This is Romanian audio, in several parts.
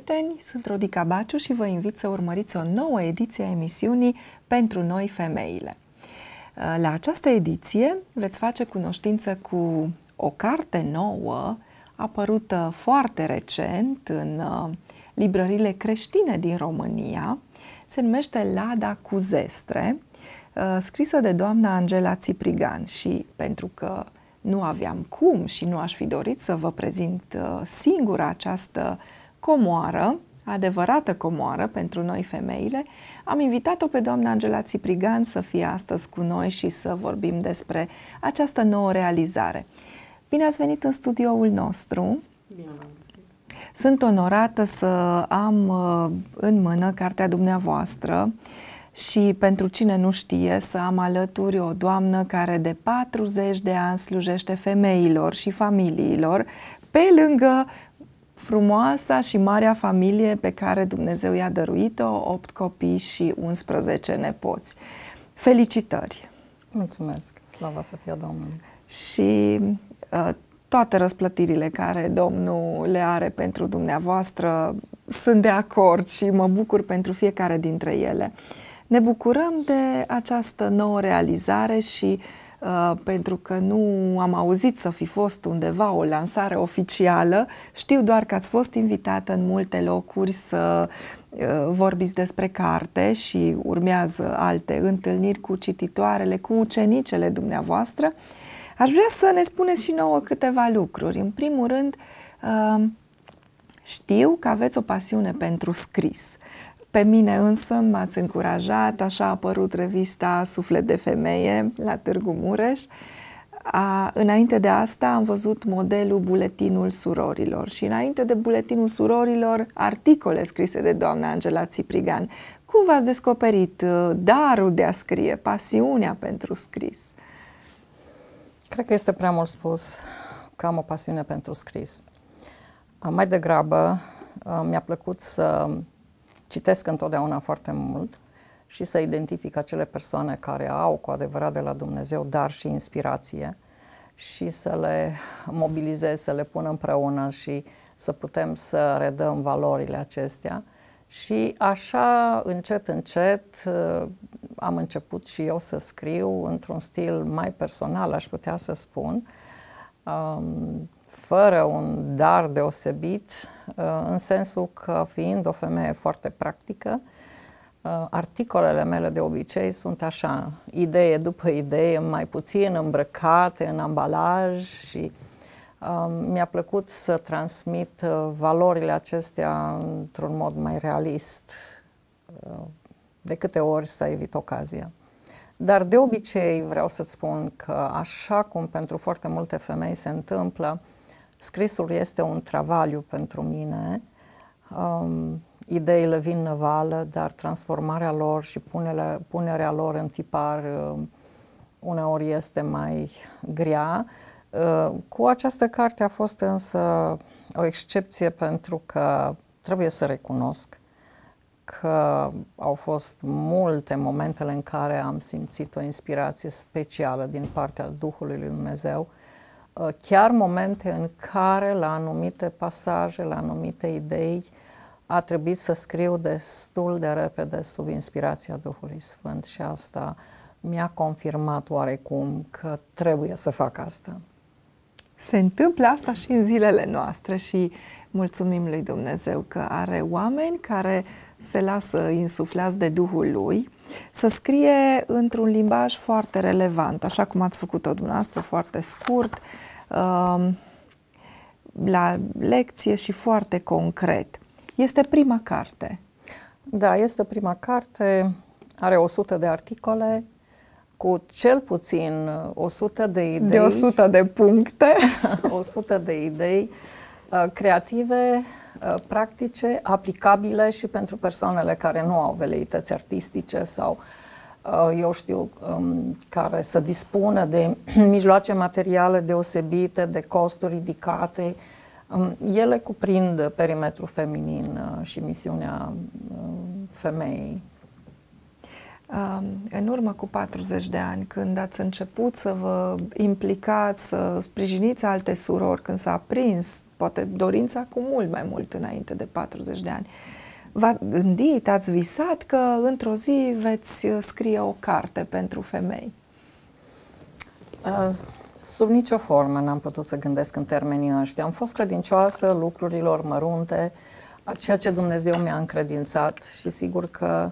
prieteni! Sunt Rodica Baciu și vă invit să urmăriți o nouă ediție a emisiunii Pentru noi femeile. Uh, la această ediție veți face cunoștință cu o carte nouă apărută foarte recent în uh, librările creștine din România. Se numește Lada cu zestre, uh, scrisă de doamna Angela Țiprigan și pentru că nu aveam cum și nu aș fi dorit să vă prezint singura această comoară, adevărată comoară pentru noi femeile, am invitat-o pe doamna Angela Țiprigan să fie astăzi cu noi și să vorbim despre această nouă realizare. Bine ați venit în studioul nostru! Bine Sunt onorată să am uh, în mână cartea dumneavoastră și pentru cine nu știe să am alături o doamnă care de 40 de ani slujește femeilor și familiilor pe lângă frumoasa și marea familie pe care Dumnezeu i-a dăruit-o, 8 copii și 11 nepoți. Felicitări! Mulțumesc! Slava să fie Domnului! Și ă, toate răsplătirile care Domnul le are pentru dumneavoastră sunt de acord și mă bucur pentru fiecare dintre ele. Ne bucurăm de această nouă realizare și uh, Uh, pentru că nu am auzit să fi fost undeva o lansare oficială. Știu doar că ați fost invitată în multe locuri să uh, vorbiți despre carte și urmează alte întâlniri cu cititoarele, cu ucenicele dumneavoastră. Aș vrea să ne spuneți și nouă câteva lucruri. În primul rând, uh, știu că aveți o pasiune pentru scris. Pe mine însă m-ați încurajat, așa a apărut revista Suflet de Femeie la Târgu Mureș. A, înainte de asta am văzut modelul Buletinul Surorilor și înainte de Buletinul Surorilor articole scrise de doamna Angela Țiprigan. Cum v-ați descoperit uh, darul de a scrie, pasiunea pentru scris? Cred că este prea mult spus că am o pasiune pentru scris. Mai degrabă uh, mi-a plăcut să citesc întotdeauna foarte mult și să identific acele persoane care au cu adevărat de la Dumnezeu dar și inspirație și să le mobilizez, să le pun împreună și să putem să redăm valorile acestea. Și așa, încet, încet, uh, am început și eu să scriu într-un stil mai personal, aș putea să spun, um, fără un dar deosebit, Uh, în sensul că fiind o femeie foarte practică, uh, articolele mele de obicei sunt așa, idee după idee, mai puțin îmbrăcate în ambalaj și uh, mi-a plăcut să transmit valorile acestea într-un mod mai realist, de câte ori să evit ocazia. Dar de obicei vreau să-ți spun că așa cum pentru foarte multe femei se întâmplă, uh, Scrisul este un travaliu pentru mine. Um, ideile vin năvală, dar transformarea lor și punele, punerea lor în tipar um, uneori este mai grea. Uh, cu această carte a fost însă o excepție pentru că trebuie să recunosc că au fost multe momentele în care am simțit o inspirație specială din partea Duhului Lui Dumnezeu uh, Uh, chiar momente în care la anumite pasaje, la anumite idei, a trebuit să scriu destul de repede sub inspirația Duhului Sfânt și asta mi-a confirmat oarecum că trebuie să fac asta. Se întâmplă asta și în zilele noastre și mulțumim lui Dumnezeu că are oameni care se lasă insuflați de Duhul lui să scrie într-un limbaj foarte relevant, așa cum ați făcut-o dumneavoastră, foarte scurt, uh, Um, la lecție și foarte concret. Este prima carte. Da, este prima carte, are 100 de articole, cu cel puțin 100 de idei. De 100 de puncte. 100 de idei uh, creative, uh, practice, aplicabile și pentru persoanele care nu au veleități artistice sau uh, Uh, eu știu, um, care să dispună de mijloace materiale deosebite, de costuri ridicate, um, ele cuprind perimetrul feminin uh, și misiunea uh, femeii. Um, în urmă cu 40 de ani, când ați început să vă implicați, să sprijiniți alte surori, când s-a prins, poate dorința cu mult mai mult înainte de 40 de ani, uh, v-ați gândit, ați visat că într-o zi veți uh, scrie o carte pentru femei? Uh, sub nicio formă n-am putut să gândesc în termenii ăștia. Am fost credincioasă lucrurilor mărunte, a ceea ce Dumnezeu mi-a încredințat și sigur că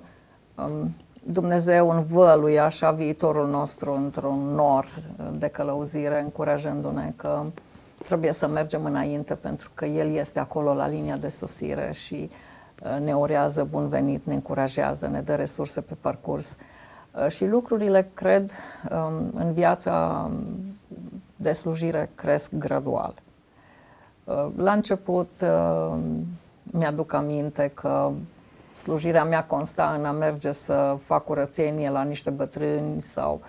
um, Dumnezeu învăluie așa viitorul nostru într-un nor de călăuzire, încurajându-ne că trebuie să mergem înainte pentru că El este acolo la linia de sosire și uh, ne orează bun venit, ne încurajează, ne dă resurse pe parcurs. Uh, și lucrurile, cred, um, în viața de slujire cresc gradual. Uh, la început uh, mi-aduc aminte că slujirea mea consta în a merge să fac curățenie la niște bătrâni sau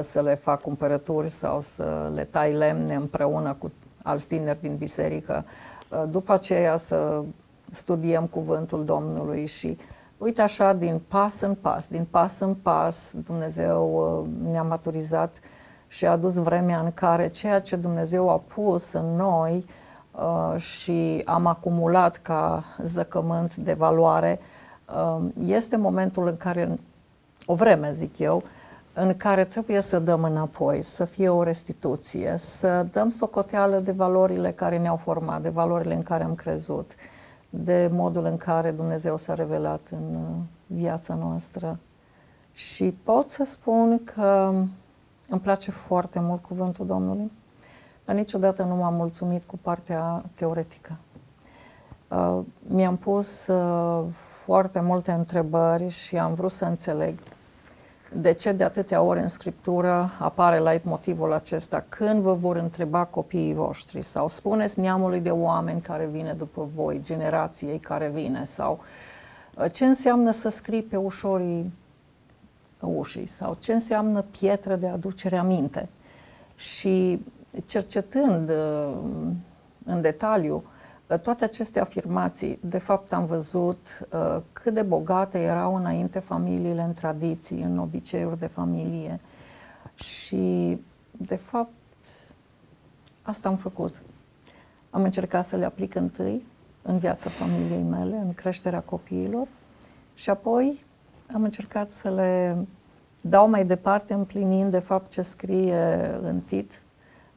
să le fac cumpărături sau să le tai lemne împreună cu alți tineri din biserică. După aceea să studiem cuvântul Domnului și uite așa, din pas în pas, din pas în pas, Dumnezeu uh, ne-a maturizat și a dus vremea în care ceea ce Dumnezeu a pus în noi uh, și am acumulat ca zăcământ de valoare, uh, este momentul în care, o vreme zic eu, în care trebuie să dăm înapoi, să fie o restituție, să dăm socoteală de valorile care ne-au format, de valorile în care am crezut. Uh, de modul în care Dumnezeu s-a revelat în uh, viața noastră. Și pot să spun că îmi place foarte mult cuvântul Domnului, dar niciodată nu m-am mulțumit cu partea teoretică. Uh, mi-am pus uh, foarte multe întrebări și am vrut să înțeleg de ce de atâtea ori în scriptură apare la motivul acesta? Când vă vor întreba copiii voștri? Sau spuneți neamului de oameni care vine după voi, generației care vine? Sau uh, ce înseamnă să scrii pe ușorii ușii? Sau ce înseamnă pietră de aducere minte Și cercetând uh, în detaliu toate aceste afirmații, de fapt am văzut uh, cât de bogate erau înainte familiile în tradiții, în obiceiuri de familie și, de fapt, asta am făcut. Am încercat să le aplic întâi în viața familiei mele, în creșterea copiilor și apoi am încercat să le dau mai departe împlinind, de fapt, ce scrie în tit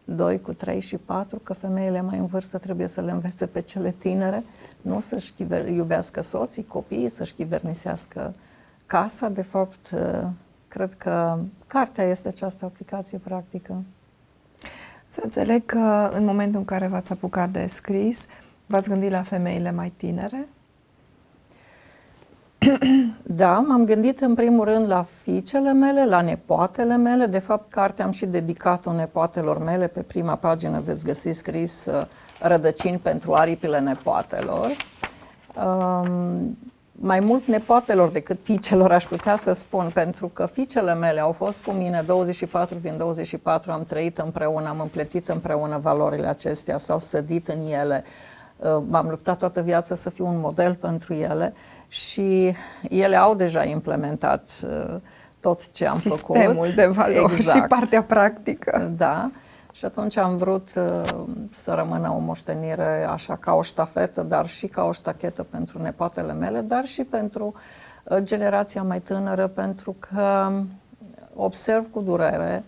2 cu 3 și 4, că femeile mai în vârstă trebuie să le învețe pe cele tinere, nu să-și iubească soții, copiii, să-și chivernisească casa. De fapt, uh, cred că cartea este această aplicație practică. Să înțeleg că în momentul în care v-ați apucat de scris, v-ați gândit la femeile mai tinere? Da, m-am gândit în primul rând la fiicele mele, la nepoatele mele. De fapt, cartea am și dedicat-o nepoatelor mele. Pe prima pagină veți găsi scris uh, Rădăcini pentru aripile nepoatelor. Um, mai mult nepoatelor decât fiicelor aș putea să spun, pentru că fiicele mele au fost cu mine 24 din 24, am trăit împreună, am împletit împreună valorile acestea, s-au sădit în ele, uh, m-am luptat toată viața să fiu un model pentru ele și ele au deja implementat uh, tot ce am Sistemul făcut. Sistemul de valori exact. și partea practică. Da. Și atunci am vrut uh, să rămână o moștenire așa ca o ștafetă, dar și ca o ștachetă pentru nepoatele mele, dar și pentru uh, generația mai tânără, pentru că observ cu durere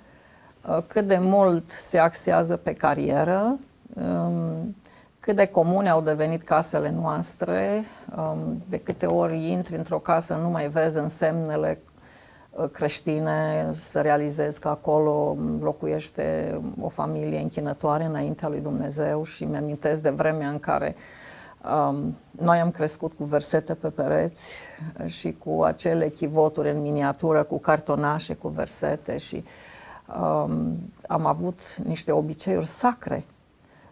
uh, cât de mult se axează pe carieră, um, cât de comune au devenit casele noastre, um, de câte ori intri într-o casă nu mai vezi însemnele uh, creștine, să realizezi că acolo um, locuiește o familie închinătoare înaintea lui Dumnezeu și mi-amintesc de vremea în care um, noi am crescut cu versete pe pereți și cu acele chivoturi în miniatură, cu cartonașe, cu versete și um, am avut niște obiceiuri sacre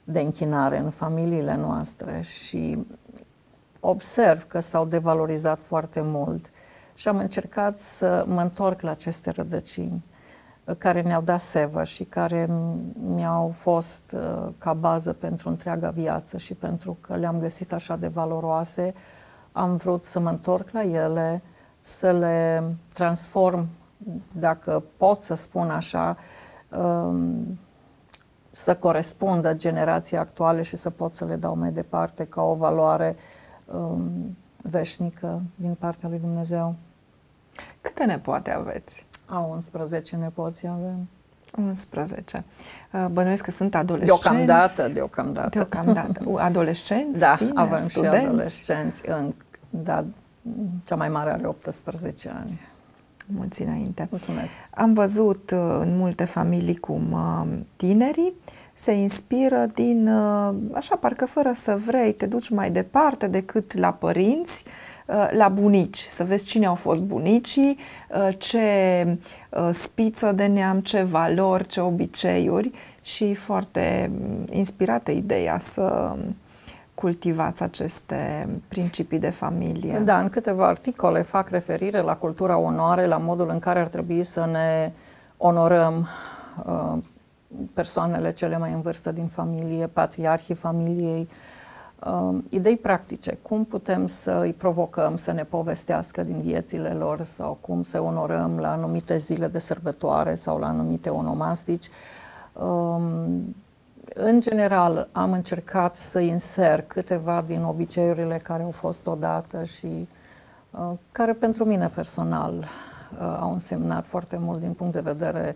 de închinare în familiile noastre și observ că s-au devalorizat foarte mult și am încercat să mă întorc la aceste rădăcini uh, care ne-au dat sevă și care mi-au fost uh, ca bază pentru întreaga viață și pentru că le-am găsit așa de valoroase, am vrut să mă întorc la ele, să le transform, dacă pot să spun așa, um, să corespundă generației actuale și să pot să le dau mai departe ca o valoare um, veșnică din partea lui Dumnezeu. Câte nepoate aveți? A, 11 nepoți avem. 11. Uh, bănuiesc că sunt adolescenți. Deocamdată, deocamdată. Deocamdată. Adolescenți, Da, tineri, avem studenți. și adolescenți. În, da, cea mai mare are 18 ani mulți înainte. Mulțumesc! Am văzut uh, în multe familii cum uh, tinerii se inspiră din, uh, așa parcă fără să vrei, te duci mai departe decât la părinți, la bunici, să vezi cine au fost bunicii, ce spiță de neam, ce valori, ce obiceiuri și foarte mm, inspirată ideea să cultivați aceste principii de familie? Da, în câteva articole fac referire la cultura onoare, la modul în care ar trebui să ne onorăm uh, persoanele cele mai în vârstă din familie, patriarhii familiei, uh, idei practice, cum putem să îi provocăm să ne povestească din viețile lor sau cum să onorăm la anumite zile de sărbătoare sau la anumite onomastici. Uh, în general, am încercat să inser câteva din obiceiurile care au fost odată și uh, care pentru mine personal uh, au însemnat foarte mult din punct de vedere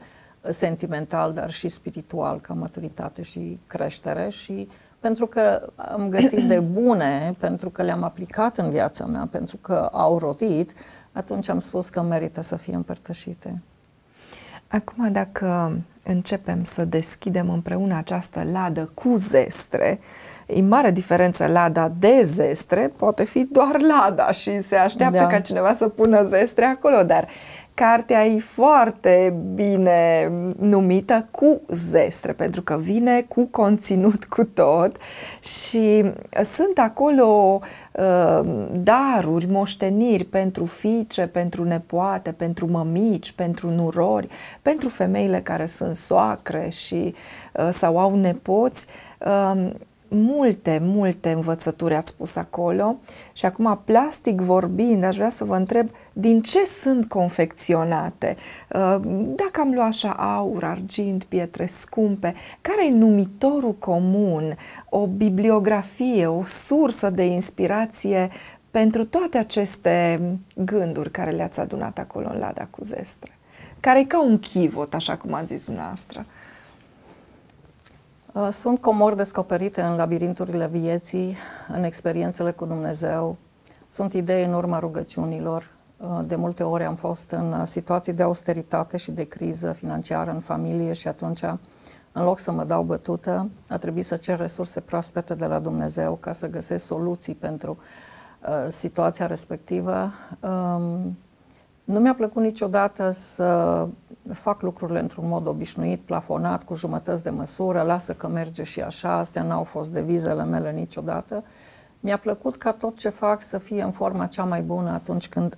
sentimental, dar și spiritual, ca maturitate și creștere și pentru că am găsit de bune, pentru că le-am aplicat în viața mea, pentru că au rodit, atunci am spus că merită să fie împărtășite. Acum, dacă începem să deschidem împreună această ladă cu zestre, e mare diferență lada de zestre, poate fi doar lada și se așteaptă da. ca cineva să pună zestre acolo, dar uh, cartea e foarte bine numită cu zestre, pentru că vine cu conținut cu tot și uh, sunt acolo uh, daruri, moșteniri pentru fiice, pentru nepoate, pentru mămici, pentru nurori, pentru femeile care sunt soacre și uh, sau au nepoți. Uh, multe, multe învățături ați spus acolo și acum plastic vorbind, aș vrea să vă întreb din ce sunt confecționate? Uh, dacă am luat așa aur, argint, pietre scumpe, care e numitorul comun, o bibliografie, o sursă de inspirație pentru toate aceste gânduri care le-ați adunat acolo în Lada cu Zestre? Care e ca un chivot, așa cum ați zis dumneavoastră. Uh, sunt comori descoperite în labirinturile vieții, în experiențele cu Dumnezeu. Sunt idei în urma rugăciunilor. Uh, de multe ori am fost în uh, situații de austeritate și de criză financiară în familie și atunci, în loc să mă dau bătută, a trebuit să cer resurse proaspete de la Dumnezeu ca să găsesc soluții pentru uh, situația respectivă. Um, nu mi-a plăcut niciodată să fac lucrurile într-un mod obișnuit, plafonat, cu jumătăți de măsură, lasă că merge și așa, astea n-au fost devizele mele niciodată. Mi-a plăcut ca tot ce fac să fie în forma cea mai bună atunci când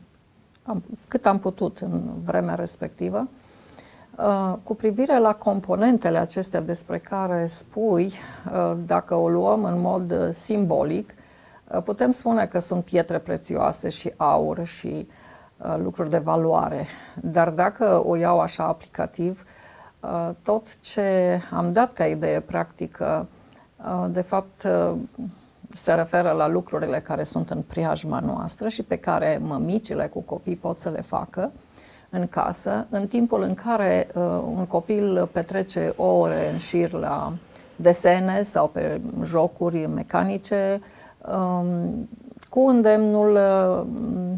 am, cât am putut în vremea respectivă. Uh, cu privire la componentele acestea despre care spui, uh, dacă o luăm în mod uh, simbolic, putem spune că sunt pietre prețioase și aur și uh, Uh, lucruri de valoare. Dar dacă o iau așa aplicativ, uh, tot ce am dat ca idee practică, uh, de fapt, se referă la lucrurile care sunt în priajma noastră și pe care mămicile cu copii pot să le facă în casă, în timpul în care uh, un copil petrece ore în șir la desene sau pe jocuri mecanice, um, cu îndemnul uh,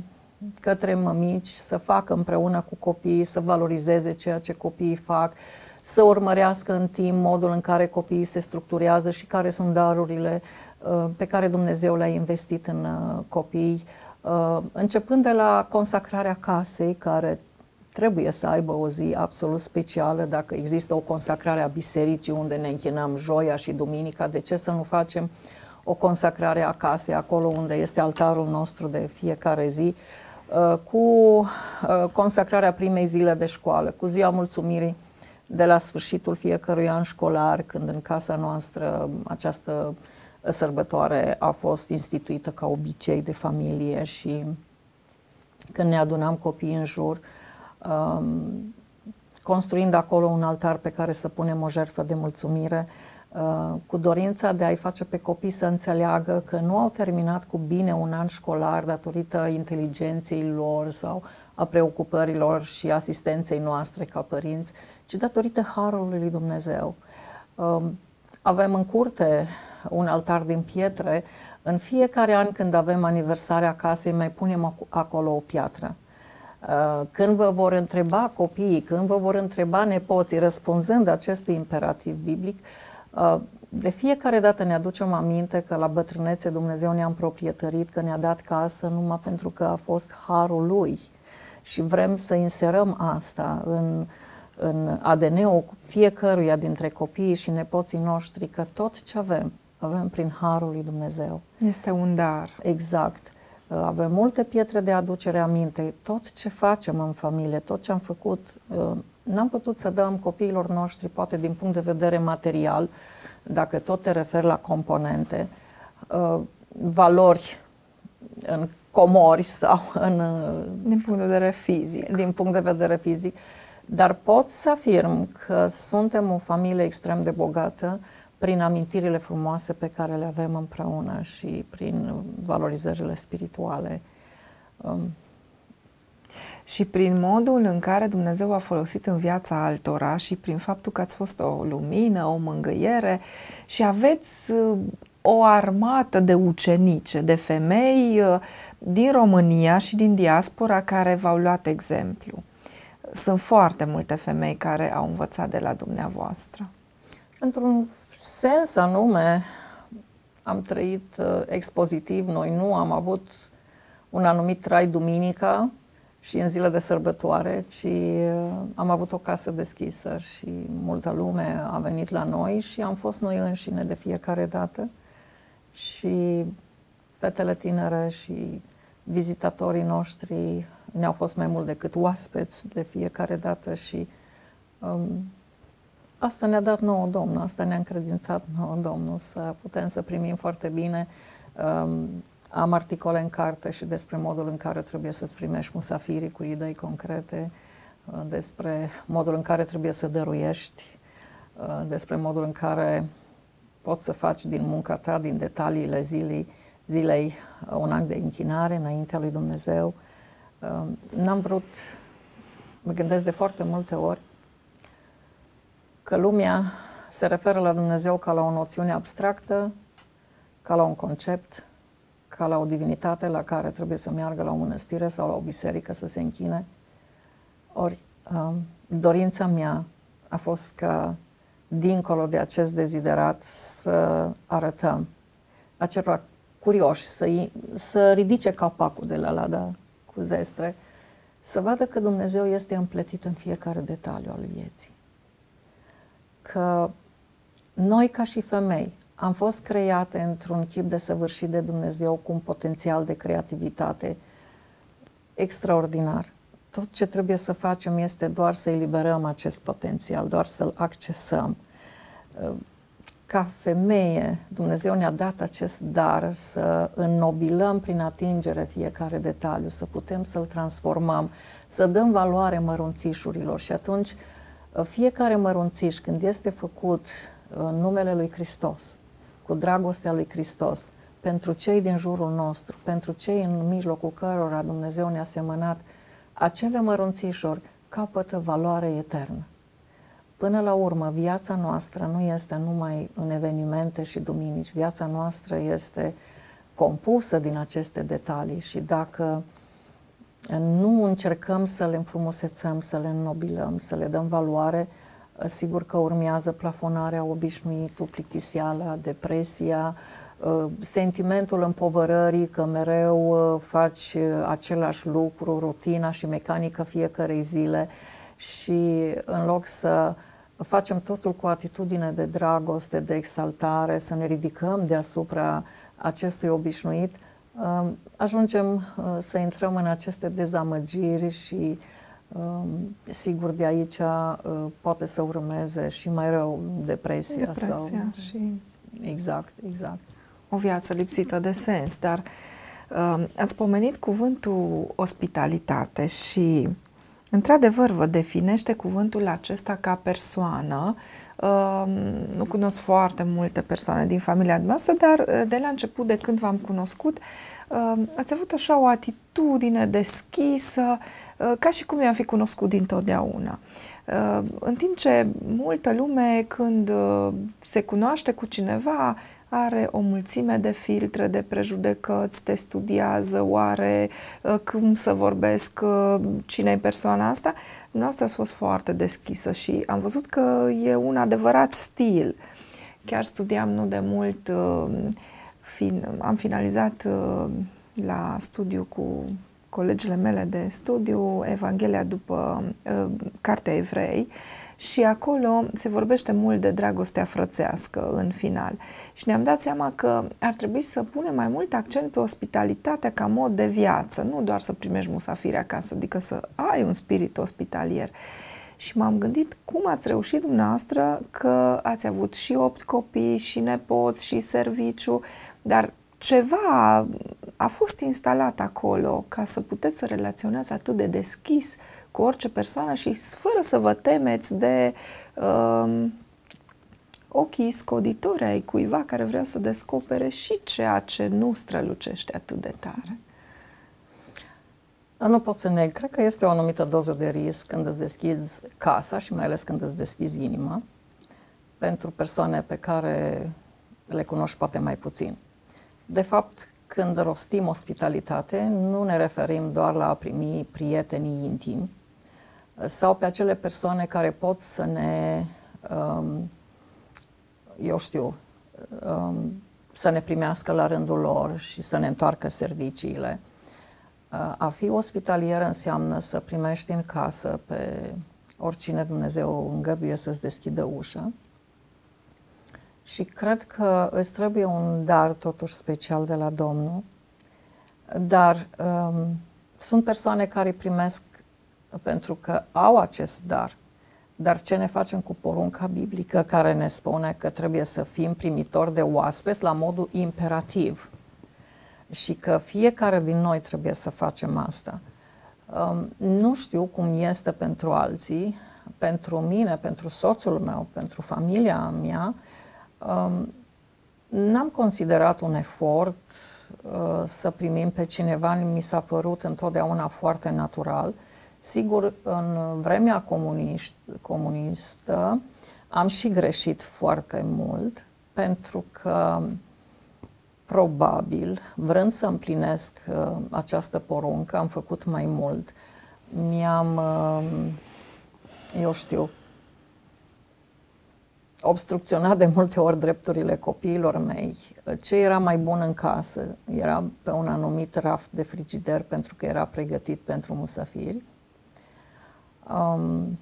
către mămici să facă împreună cu copiii, să valorizeze ceea ce copiii fac, să urmărească în timp modul în care copiii se structurează și care sunt darurile uh, pe care Dumnezeu le-a investit în uh, copii, uh, începând de la consacrarea casei, care trebuie să aibă o zi absolut specială, dacă există o consacrare a bisericii unde ne închinăm joia și duminica, de ce să nu facem o consacrare a casei, acolo unde este altarul nostru de fiecare zi, uh, Uh, cu uh, consacrarea primei zile de școală, cu ziua mulțumirii de la sfârșitul fiecărui an școlar, când în casa noastră această sărbătoare a fost instituită ca obicei de familie și când ne adunam copiii în jur, um, construind acolo un altar pe care să punem o jertfă de mulțumire, Uh, cu dorința de a-i face pe copii să înțeleagă că nu au terminat cu bine un an școlar datorită inteligenței lor sau a preocupărilor și asistenței noastre ca părinți, ci datorită harului lui Dumnezeu. Um, avem în curte un altar din pietre. În fiecare an când avem aniversarea casei, mai punem acolo o piatră. Uh, când vă vor întreba copiii, când vă vor întreba nepoții, răspunzând acestui imperativ biblic, Uh, de fiecare dată ne aducem aminte că la bătrânețe Dumnezeu ne-a împroprietărit, că ne-a dat casă numai pentru că a fost harul Lui. Și vrem să inserăm asta în, în ADN-ul fiecăruia dintre copiii și nepoții noștri, că tot ce avem, avem prin harul lui Dumnezeu. Este un dar. Exact. Uh, avem multe pietre de aducere aminte. Tot ce facem în familie, tot ce am făcut uh, N-am putut să dăm copiilor noștri, poate din punct de vedere material, dacă tot te referi la componente, uh, valori în comori sau în... Uh, din punct de vedere fizic. Din punct de vedere fizic. Dar pot să afirm că suntem o familie extrem de bogată prin amintirile frumoase pe care le avem împreună și prin valorizările spirituale. Um, și prin modul în care Dumnezeu a folosit în viața altora și prin faptul că ați fost o lumină, o mângâiere și aveți uh, o armată de ucenice, de femei uh, din România și din diaspora care v-au luat exemplu. Sunt foarte multe femei care au învățat de la dumneavoastră. Într-un sens anume, am trăit uh, expozitiv, noi nu am avut un anumit trai duminica, și în zile de sărbătoare, ci uh, am avut o casă deschisă și multă lume a venit la noi și am fost noi înșine de fiecare dată și fetele tinere și vizitatorii noștri ne-au fost mai mult decât oaspeți de fiecare dată și um, asta ne-a dat nouă Domnul, asta ne-a încredințat nouă Domnul, să putem să primim foarte bine um, am articole în carte și despre modul în care trebuie să-ți primești musafirii cu idei concrete, uh, despre modul în care trebuie să dăruiești, uh, despre modul în care poți să faci din munca ta, din detaliile zilei, zilei uh, un act de închinare înaintea lui Dumnezeu. N-am vrut, mă gândesc de foarte multe ori, că lumea se referă la Dumnezeu ca la o noțiune abstractă, ca la un concept, ca la o divinitate la care trebuie să meargă la o mănăstire sau la o biserică să se închine. Ori um, dorința mea a fost ca, dincolo de acest deziderat, să arătăm acelor curioși, să, să ridice capacul de la lada cu zestre, să vadă că Dumnezeu este împletit în fiecare detaliu al vieții. Că noi, ca și femei, am fost create într-un chip săvârșit de Dumnezeu cu un potențial de creativitate extraordinar. Tot ce trebuie să facem este doar să eliberăm acest potențial, doar să-l accesăm. Ca femeie, Dumnezeu ne-a dat acest dar să înnobilăm prin atingere fiecare detaliu, să putem să-l transformăm, să dăm valoare mărunțișurilor și atunci fiecare mărunțiș, când este făcut în uh, numele lui Hristos, cu dragostea lui Hristos, pentru cei din jurul nostru, pentru cei în mijlocul cărora Dumnezeu ne-a semănat, acele mărunțișori capătă valoare eternă. Până la urmă, viața noastră nu este numai în evenimente și duminici, viața noastră este compusă din aceste detalii și dacă nu încercăm să le înfrumusețăm, să le înnobilăm, să le dăm valoare, Sigur că urmează plafonarea obișnuită, plictisiala, depresia, uh, sentimentul împovărării că mereu uh, faci uh, același lucru, rutina și mecanică fiecarei zile și în loc să facem totul cu atitudine de dragoste, de exaltare, să ne ridicăm deasupra acestui obișnuit, ajungem să intrăm în aceste dezamăgiri și Sigur, de aici uh, poate să urmeze și mai rău depresia. Depresia sau... și... Exact, exact. O viață lipsită de sens, dar um, ați pomenit cuvântul ospitalitate și Într-adevăr, vă definește cuvântul acesta ca persoană. Um, nu cunosc foarte multe persoane din familia noastră, dar uh, de la început, de când v-am cunoscut, um, ați avut așa o atitudine deschisă, Uh, ca și cum ne am fi cunoscut dintotdeauna. Uh, în timp ce multă lume, când uh, se cunoaște cu cineva, are o mulțime de filtre, de prejudecăți, te studiază oare, cum să vorbesc, cine e persoana asta. Noastră a fost foarte deschisă și am văzut că e un adevărat stil. Chiar studiam nu de mult, fin, am finalizat la studiu cu colegele mele de studiu Evanghelia după uh, Cartea Evrei și acolo se vorbește mult de dragostea frățească în final. Și ne-am dat seama că ar trebui să punem mai mult accent pe ospitalitatea ca mod de viață, nu doar să primești musafiri acasă, adică să ai un spirit ospitalier. Și m-am gândit cum ați reușit dumneavoastră că ați avut și opt copii, și nepoți, și serviciu, dar ceva a fost instalat acolo ca să puteți să relaționați atât de deschis cu orice persoană și fără să vă temeți de um, ochii scoditori ai cuiva care vrea să descopere și ceea ce nu strălucește atât de tare. Nu pot să neg. Cred că este o anumită doză de risc când îți deschizi casa și mai ales când îți deschizi inima pentru persoane pe care le cunoști poate mai puțin de fapt, când rostim ospitalitate, nu ne referim doar la a primi prietenii intimi sau pe acele persoane care pot să ne, um, eu știu, um, să ne primească la rândul lor și să ne întoarcă serviciile. Uh, a fi ospitalier înseamnă să primești în casă pe oricine Dumnezeu îngăduie să-ți deschidă ușa, și cred că îți trebuie un dar totuși special de la Domnul, dar um, sunt persoane care primesc pentru că au acest dar. Dar ce ne facem cu porunca biblică care ne spune că trebuie să fim primitori de oaspeți la modul imperativ și că fiecare din noi trebuie să facem asta. Um, nu știu cum este pentru alții, pentru mine, pentru soțul meu, pentru familia mea, uh, Um, N-am considerat un efort uh, să primim pe cineva, mi s-a părut întotdeauna foarte natural. Sigur, în vremea comunistă am și greșit foarte mult, pentru că probabil, vrând să împlinesc uh, această poruncă, am făcut mai mult. Mi-am, uh, eu știu, obstrucționat de multe ori drepturile copiilor mei. Ce era mai bun în casă? Era pe un anumit raft de frigider pentru că era pregătit pentru musafiri. Um,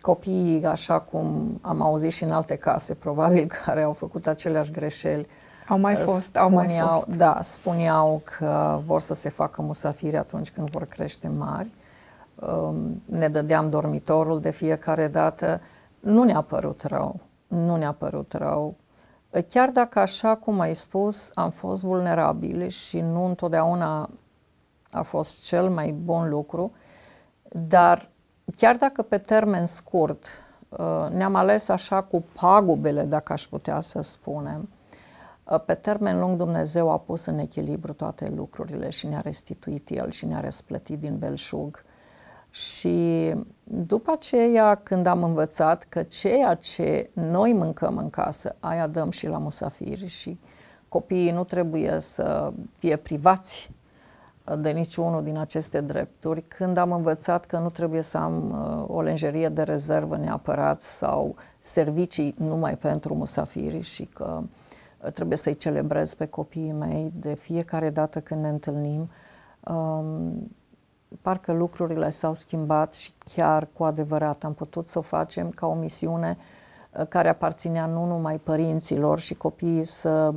copiii, așa cum am auzit și în alte case, probabil, care au făcut aceleași greșeli, au mai uh, fost, spuneau, au mai fost. Da, spuneau că vor să se facă musafiri atunci când vor crește mari. Um, ne dădeam dormitorul de fiecare dată. Nu ne-a părut rău nu ne-a părut rău. Chiar dacă, așa cum ai spus, am fost vulnerabili și nu întotdeauna a fost cel mai bun lucru, dar chiar dacă pe termen scurt uh, ne-am ales așa cu pagubele, dacă aș putea să spunem, uh, pe termen lung Dumnezeu a pus în echilibru toate lucrurile și ne-a restituit El și ne-a răsplătit din belșug și după aceea, când am învățat că ceea ce noi mâncăm în casă, aia dăm și la musafiri și copiii nu trebuie să fie privați uh, de niciunul din aceste drepturi, când am învățat că nu trebuie să am uh, o lenjerie de rezervă neapărat sau servicii numai pentru musafiri și că uh, trebuie să-i celebrez pe copiii mei de fiecare dată când ne întâlnim, um, parcă lucrurile s-au schimbat și chiar cu adevărat am putut să o facem ca o misiune uh, care aparținea nu numai părinților și copiii să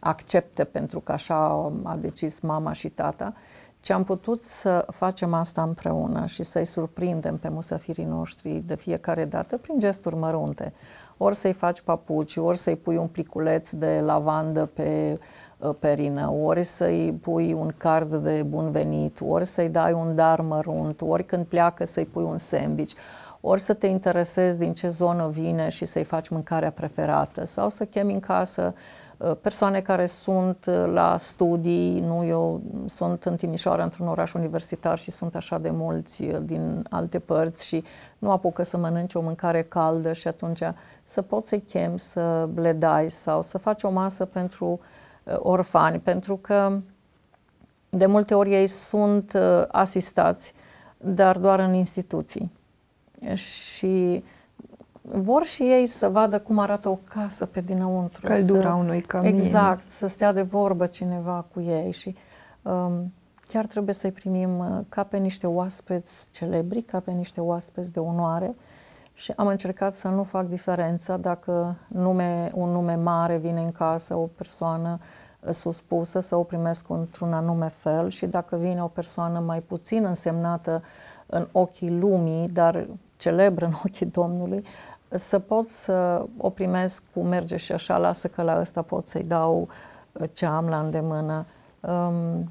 accepte pentru că așa a decis mama și tata, ci am putut să facem asta împreună și să-i surprindem pe musafirii noștri de fiecare dată prin gesturi mărunte. Ori să-i faci papuci, ori să-i pui un pliculeț de lavandă pe Uh, perină, ori să-i pui un card de bun venit, ori să-i dai un dar mărunt, ori când pleacă să-i pui un sandwich, ori să te interesezi din ce zonă vine și să-i faci mâncarea preferată, sau să chemi în casă uh, persoane care sunt uh, la studii, nu eu sunt în Timișoara, într-un oraș universitar și sunt așa de mulți din alte părți și nu apucă să mănânce o mâncare caldă și atunci să poți să-i chem, să le dai sau să faci o masă pentru uh, Uh, orfani, pentru că de multe ori ei sunt uh, asistați, dar doar în instituții. Și vor și ei să vadă cum arată o casă pe dinăuntru. Căldura să, unui cămin. Exact, să stea de vorbă cineva cu ei și um, chiar trebuie să-i primim uh, ca pe niște oaspeți celebri, ca pe niște oaspeți de onoare și am încercat să nu fac diferența dacă nume, un nume mare vine în casă, o persoană suspusă să o primesc într-un anume fel și dacă vine o persoană mai puțin însemnată în ochii lumii, dar celebră în ochii Domnului, să pot să o primesc cu merge și așa, lasă că la ăsta pot să-i dau uh, ce am la îndemână. Um,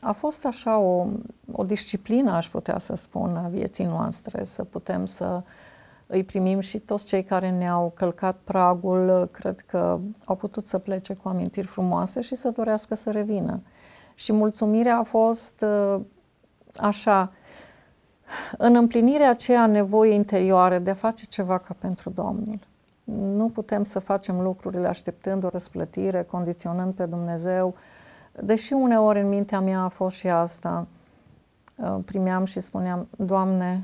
a fost așa o, o disciplină, aș putea să spun, a vieții noastre, să putem să uh, îi primim și toți cei care ne-au călcat pragul, cred că au putut să plece cu amintiri frumoase și să dorească să revină. Și mulțumirea a fost uh, așa, în împlinirea aceea nevoie interioare de a face ceva ca pentru Domnul. Nu putem să facem lucrurile așteptând o răsplătire, condiționând pe Dumnezeu, deși uneori în mintea mea a fost și asta, uh, primeam și spuneam, Doamne,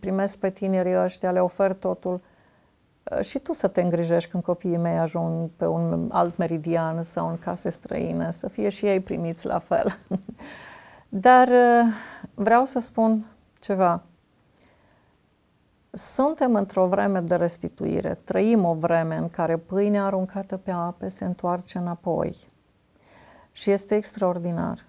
primesc pe tinerii ăștia, le ofer totul uh, și tu să te îngrijești când copiii mei ajung pe un alt meridian sau în case străine, să fie și ei primiți la fel. Dar uh, vreau să spun ceva. Suntem într-o vreme de restituire, trăim o vreme în care pâinea aruncată pe ape se întoarce înapoi. Și este extraordinar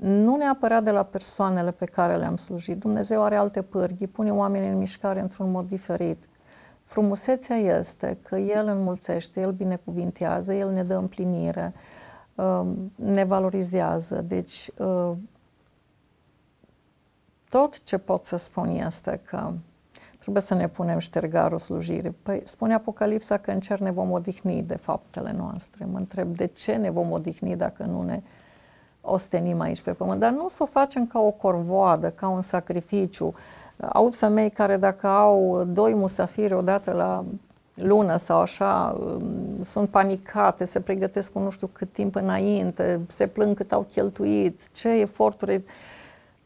nu neapărat de la persoanele pe care le-am slujit. Dumnezeu are alte pârghii, pune oamenii în mișcare într-un mod diferit. Frumusețea este că El înmulțește, El binecuvintează, El ne dă împlinire, um, ne valorizează. Deci, uh, tot ce pot să spun este că trebuie să ne punem ștergarul slujirii. Păi spune Apocalipsa că în cer ne vom odihni de faptele noastre. Mă întreb de ce ne vom odihni dacă nu ne ostenim aici pe pământ, dar nu să o facem ca o corvoadă, ca un sacrificiu. Aud femei care dacă au doi musafiri odată la lună sau așa, um, sunt panicate, se pregătesc cu nu știu cât timp înainte, se plâng cât au cheltuit, ce eforturi.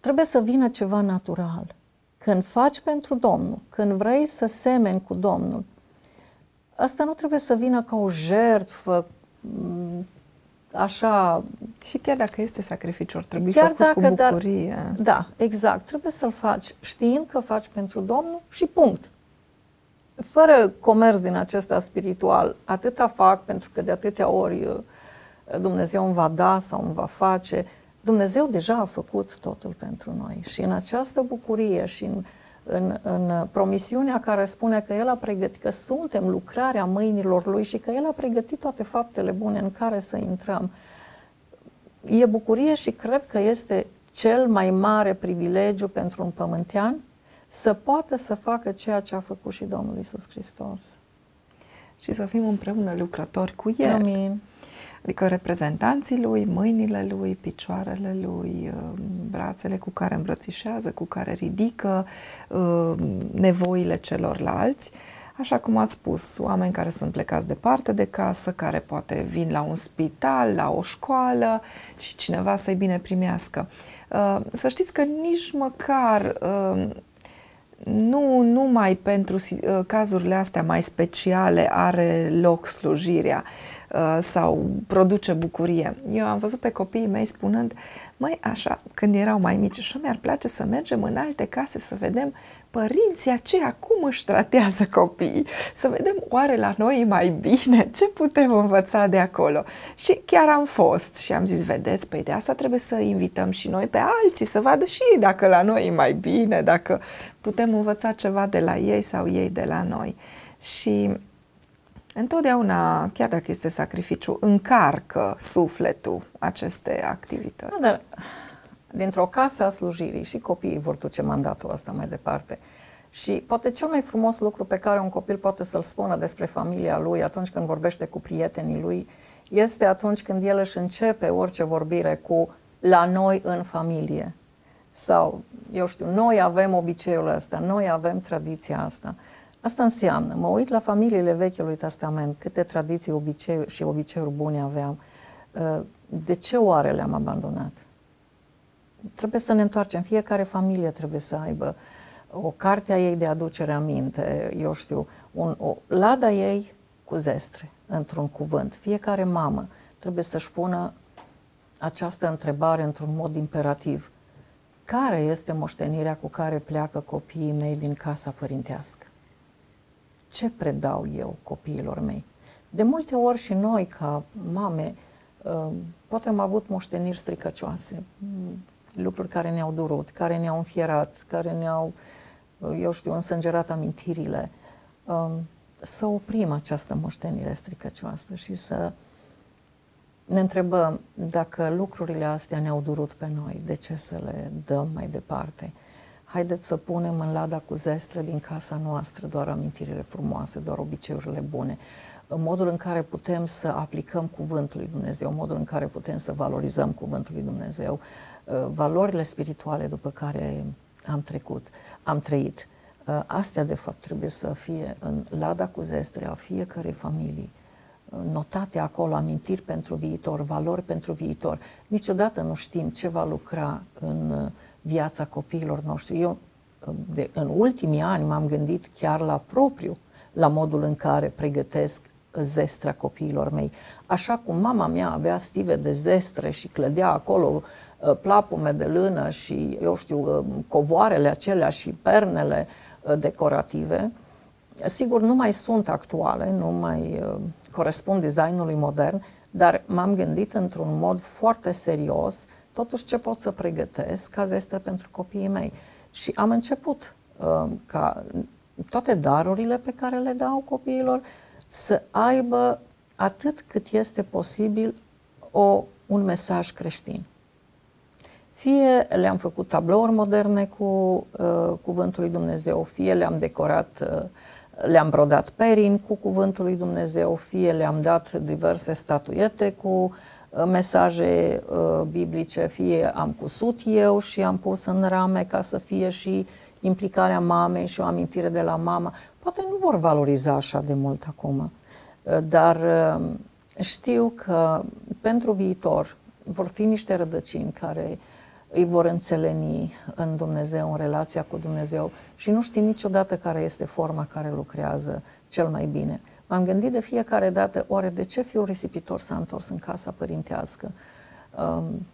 Trebuie să vină ceva natural. Când faci pentru Domnul, când vrei să semeni cu Domnul, asta nu trebuie să vină ca o jertfă așa... Și chiar dacă este sacrificiu, ar trebui chiar făcut dacă, cu bucurie. Dar, da, exact. Trebuie să-l faci știind că faci pentru Domnul și punct. Fără comerț din acesta spiritual, atâta fac pentru că de atâtea ori uh, Dumnezeu îmi va da sau îmi va face. Dumnezeu deja a făcut totul pentru noi și în această bucurie și în uh, în, în promisiunea care spune că El a pregătit, că suntem lucrarea mâinilor Lui și că El a pregătit toate faptele bune în care să intrăm. E bucurie și cred că este cel mai mare privilegiu pentru un pământean să poată să facă ceea ce a făcut și Domnul Isus Hristos. Și să fim împreună lucrători cu El. Amin. Adică reprezentanții lui, mâinile lui, picioarele lui, um, brațele cu care îmbrățișează, cu care ridică um, nevoile celorlalți. Așa cum ați spus, oameni care sunt plecați departe de casă, care poate vin la un spital, la o școală și cineva să-i bine primească. Uh, să știți că nici măcar um, nu numai pentru uh, cazurile astea mai speciale are loc slujirea. Uh, sau produce bucurie. Eu am văzut pe copiii mei spunând, mai așa, când erau mai mici, așa mi-ar place să mergem în alte case să vedem părinții aceia cum își tratează copiii, să vedem oare la noi e mai bine, ce putem învăța de acolo. Și chiar am fost și am zis, vedeți, păi de asta trebuie să invităm și noi pe alții, să vadă și ei dacă la noi e mai bine, dacă putem învăța ceva de la ei sau ei de la noi. Și Întotdeauna, chiar dacă este sacrificiu, încarcă sufletul aceste activități. Da, dar dintr-o casă a slujirii și copiii vor duce mandatul ăsta mai departe. Și poate cel mai frumos lucru pe care un copil poate să-l spună despre familia lui atunci când vorbește cu prietenii lui este atunci când el își începe orice vorbire cu la noi în familie. Sau, eu știu, noi avem obiceiul ăsta, noi avem tradiția asta. Uh, Asta înseamnă, mă uit la familiile Vechiului Testament, câte tradiții obicei, și obiceiuri bune aveam, uh, de ce oare le-am abandonat? Trebuie să ne întoarcem, fiecare familie trebuie să aibă o carte a ei de aducere aminte, eu știu, un, o lada ei cu zestre, într-un cuvânt. Fiecare mamă trebuie să-și pună această întrebare într-un mod imperativ. Care este moștenirea cu care pleacă copiii mei din casa părintească? ce predau eu copiilor mei. De multe ori și noi, ca mame, uh, poate am avut moșteniri stricăcioase, mm, lucruri care ne-au durut, care ne-au înfierat, care ne-au, uh, eu știu, însângerat amintirile. Um, să oprim această moștenire stricăcioasă și să ne întrebăm dacă lucrurile astea ne-au durut pe noi, de ce să le dăm mai departe? haideți să punem în lada cu zestre din casa noastră doar amintirile frumoase, doar obiceiurile bune, modul în care putem să aplicăm cuvântul lui Dumnezeu, modul în care putem să valorizăm cuvântul lui Dumnezeu, ă, valorile spirituale după care am trecut, am trăit. Ă, astea, de fapt, trebuie să fie în lada cu zestre a fiecărei familii ă, notate acolo, amintiri pentru viitor, valori pentru viitor. Niciodată nu știm ce va lucra în viața copiilor noștri. Eu, de, în ultimii ani, m-am gândit chiar la propriu, la modul în care pregătesc zestra copiilor mei. Așa cum mama mea avea stive de zestre și clădea acolo uh, plapume de lână și, eu știu, uh, covoarele acelea și pernele uh, decorative, sigur nu mai sunt actuale, nu mai corespund designului modern, dar m-am gândit într-un mod foarte serios uh, totuși ce pot să pregătesc ca zestre pentru copiii mei. Și am început uh, ca toate darurile pe care le dau copiilor să aibă atât cât este posibil o, un mesaj creștin. Fie le-am făcut tablouri moderne cu uh, Cuvântul lui Dumnezeu, fie le-am decorat, uh, le-am brodat perin cu Cuvântul lui Dumnezeu, fie le-am dat diverse statuete cu uh, Uh, mesaje uh, biblice, fie am cusut eu și am pus în rame ca să fie și implicarea mamei și o amintire de la mama. Poate nu vor valoriza așa de mult acum, uh, dar știu că pentru viitor vor fi niște rădăcini care îi vor înțeleni în Dumnezeu, în relația cu Dumnezeu și nu știi niciodată care este forma care lucrează cel mai bine. M-am gândit de fiecare dată, oare de ce fiul risipitor s-a întors în casa părintească? Um,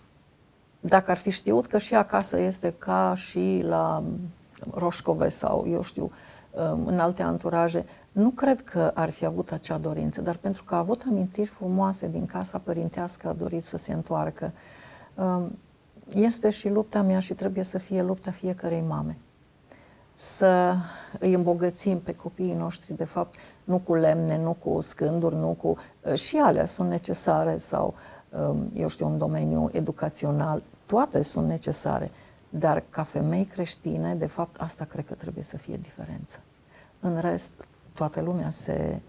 dacă ar fi știut că și acasă este ca și la Roșcove sau, eu știu, um, în alte anturaje, nu cred că ar fi avut acea dorință, dar pentru că a avut amintiri frumoase din casa părintească, a dorit să se întoarcă. Um, este și lupta mea și trebuie să fie lupta fiecărei mame. Să îi îmbogățim pe copiii noștri, de fapt, nu cu lemne, nu cu scânduri, nu cu... Uh, și alea sunt necesare sau, um, eu știu, un domeniu educațional, toate sunt necesare. Dar ca femei creștine, de fapt, asta cred că trebuie să fie diferența. În rest, toată lumea se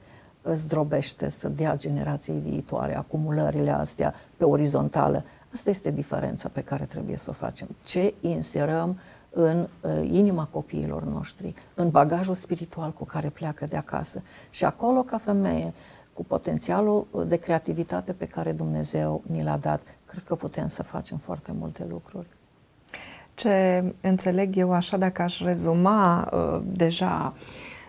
uh, zdrobește să dea generației viitoare acumulările astea pe orizontală. Asta este diferența pe care trebuie să o facem. Ce inserăm în uh, inima copiilor noștri, în bagajul spiritual cu care pleacă de acasă. Și acolo, ca femeie, cu potențialul uh, de creativitate pe care Dumnezeu ni l-a dat, cred că putem să facem foarte multe lucruri. Ce înțeleg eu așa, dacă aș rezuma uh, deja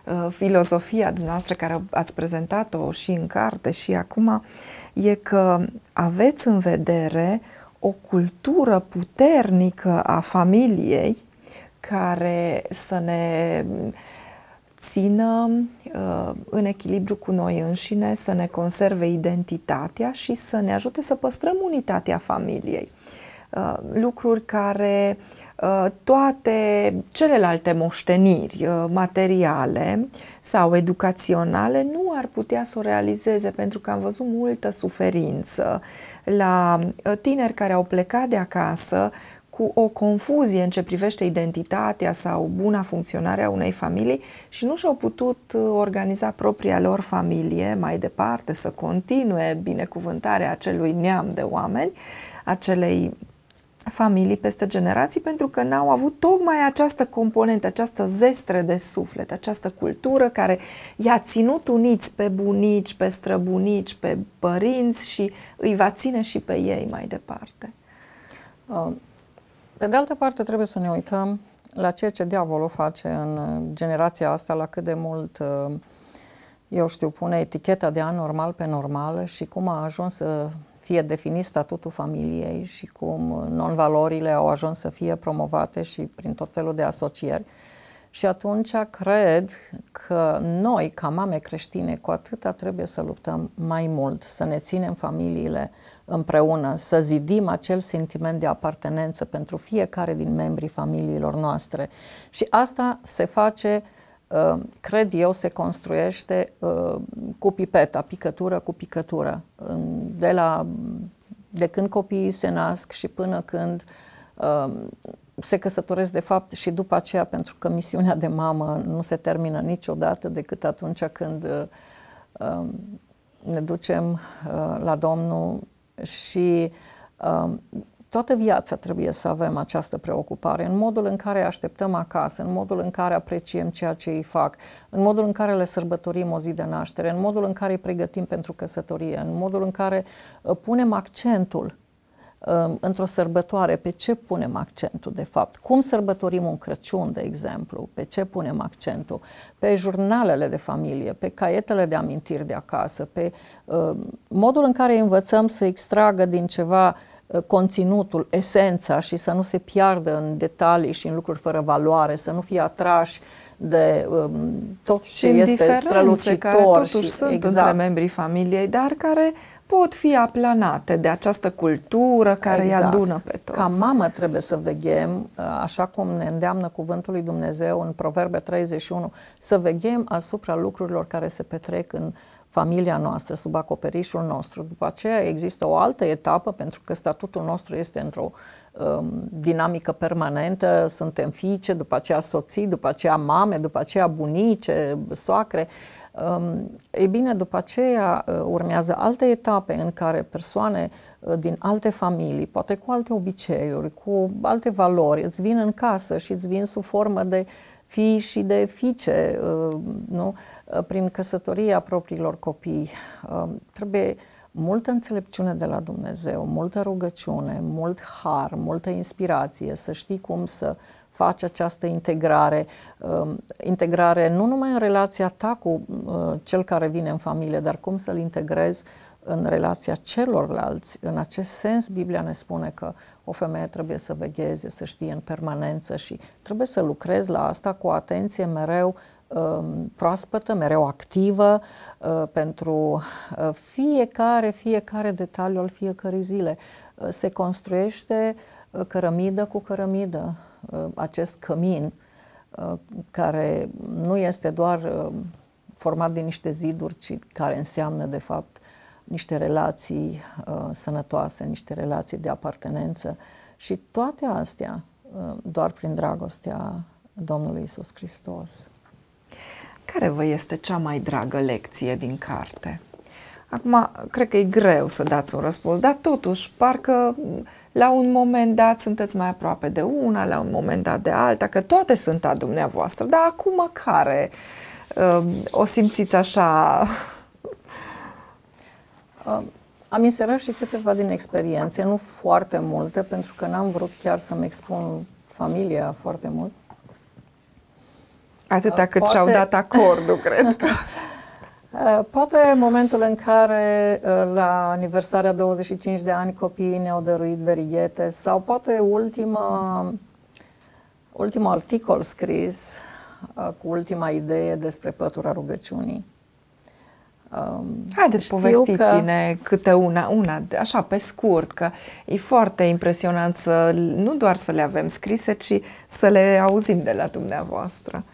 uh, filozofia dumneavoastră care ați prezentat-o și în carte și acum, e că aveți în vedere o cultură puternică a familiei care să ne țină uh, în echilibru cu noi înșine, să ne conserve identitatea și să ne ajute să păstrăm unitatea familiei. Uh, lucruri care uh, toate celelalte moșteniri uh, materiale sau educaționale nu ar putea să o realizeze pentru că am văzut multă suferință la uh, tineri care au plecat de acasă cu o confuzie în ce privește identitatea sau buna funcționare a unei familii și nu și-au putut uh, organiza propria lor familie mai departe, să continue binecuvântarea acelui neam de oameni, acelei familii peste generații pentru că n-au avut tocmai această componentă, această zestre de suflet, această cultură care i-a ținut uniți pe bunici, pe străbunici, pe părinți și îi va ține și pe ei mai departe. Uh, pe de altă parte, trebuie să ne uităm la ceea ce diavolul face în uh, generația asta, la cât de mult uh, eu știu, pune eticheta de anormal pe normal și cum a ajuns să fie definit statutul familiei și cum uh, non-valorile au ajuns să fie promovate și prin tot felul de asocieri. Și atunci cred că noi, ca mame creștine, cu atâta trebuie să luptăm mai mult, să ne ținem familiile împreună, să zidim acel sentiment de apartenență pentru fiecare din membrii familiilor noastre. Și asta se face uh, cred eu, se construiește uh, cu pipeta, picătură cu picătură. De, la, de când copiii se nasc și până când uh, se căsătoresc de fapt și după aceea pentru că misiunea de mamă nu se termină niciodată decât atunci când uh, ne ducem uh, la Domnul și uh, toată viața trebuie să avem această preocupare în modul în care așteptăm acasă, în modul în care apreciem ceea ce ei fac, în modul în care le sărbătorim o zi de naștere, în modul în care îi pregătim pentru căsătorie, în modul în care uh, punem accentul Um, într-o sărbătoare, pe ce punem accentul de fapt? Cum sărbătorim un Crăciun, de exemplu? Pe ce punem accentul? Pe jurnalele de familie, pe caietele de amintiri de acasă, pe uh, modul în care învățăm să extragă din ceva uh, conținutul, esența și să nu se piardă în detalii și în lucruri fără valoare, să nu fie atrași de um, tot tot ce este strălucitor. care totuși și, sunt exact. între membrii familiei, dar care pot fi aplanate de această cultură care exact. îi adună pe toți. Ca mamă trebuie să veghem, așa cum ne îndeamnă cuvântul lui Dumnezeu în Proverbe 31, să veghem asupra lucrurilor care se petrec în familia noastră, sub acoperișul nostru. După aceea există o altă etapă, pentru că statutul nostru este într-o um, dinamică permanentă, suntem fiice, după aceea soții, după aceea mame, după aceea bunice, soacre. Uh, E bine, după aceea ă, urmează alte etape în care persoane ă, din alte familii, poate cu alte obiceiuri, cu alte valori, îți vin în casă și îți vin sub formă de fii și de fiice, ă, nu? prin căsătoria propriilor copii. Trebuie multă înțelepciune de la Dumnezeu, multă rugăciune, mult har, multă inspirație, să știi cum să uh, faci această integrare, um, integrare nu numai în relația ta cu uh, cel care vine în familie, dar cum să-l integrezi în relația celorlalți. În acest sens, Biblia ne spune că o femeie trebuie să vegheze, să știe în permanență și trebuie să lucrezi la asta cu atenție mereu um, proaspătă, mereu activă uh, pentru uh, fiecare, fiecare detaliu al fiecărei zile. Se construiește cărămidă cu cărămidă. Uh, acest cămin uh, care nu este doar uh, format din niște ziduri, ci care înseamnă, de fapt, niște relații sănătoase, niște relații de apartenență și toate astea doar prin dragostea Domnului Isus Hristos. Care vă este cea mai dragă lecție din carte? Acum, cred că e greu să dați un răspuns, dar totuși, parcă la un moment dat sunteți mai aproape de una, la un moment dat de alta, că toate sunt a dumneavoastră, dar acum care ehm, o simțiți așa? Ehm, am inserat și câteva din experiențe, nu foarte multe, pentru că n-am vrut chiar să-mi expun familia foarte mult. Atâta ehm, cât Poate... și-au dat acordul, cred Eh, poate momentul în care eh, la aniversarea 25 de ani copiii ne-au dăruit berighete sau poate ultima, ultimul articol scris eh, cu ultima idee despre pătura rugăciunii. Ehm, Haideți, Știu povestiți-ne că... câte una, una, așa, pe scurt, că e foarte impresionant să, nu doar să le avem scrise, ci să le auzim de la dumneavoastră.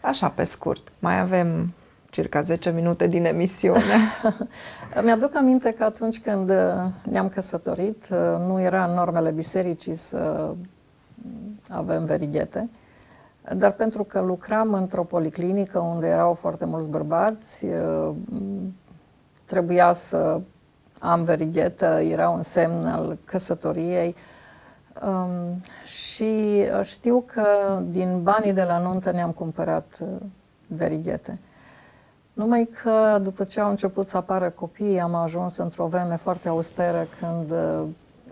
Așa, pe scurt. Mai avem circa 10 minute din emisiune. Mi-aduc aminte că atunci când uh, ne-am căsătorit, uh, nu era în normele bisericii să mm, avem verighete, dar pentru că lucram într-o policlinică unde erau foarte mulți bărbați, uh, mm, trebuia să am verighetă, era un semn al căsătoriei. Um, și știu că din banii de la nuntă ne-am cumpărat verighete. Numai că după ce au început să apară copiii, am ajuns într-o vreme foarte austeră când uh,